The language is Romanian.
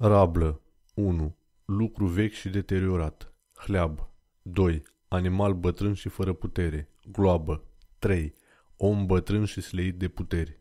Rablă 1. Lucru vechi și deteriorat. Hleab 2. Animal bătrân și fără putere. Gloabă 3. Om bătrân și sleit de puteri.